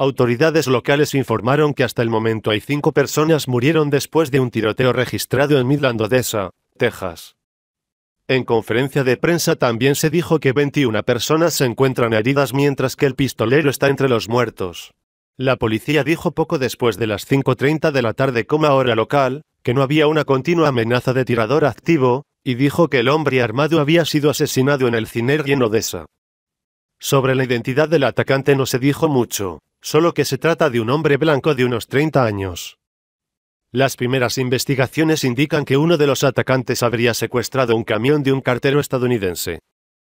Autoridades locales informaron que hasta el momento hay cinco personas murieron después de un tiroteo registrado en Midland, Odessa, Texas. En conferencia de prensa también se dijo que 21 personas se encuentran heridas mientras que el pistolero está entre los muertos. La policía dijo poco después de las 5.30 de la tarde como hora local, que no había una continua amenaza de tirador activo, y dijo que el hombre armado había sido asesinado en el y en Odessa. Sobre la identidad del atacante no se dijo mucho solo que se trata de un hombre blanco de unos 30 años. Las primeras investigaciones indican que uno de los atacantes habría secuestrado un camión de un cartero estadounidense.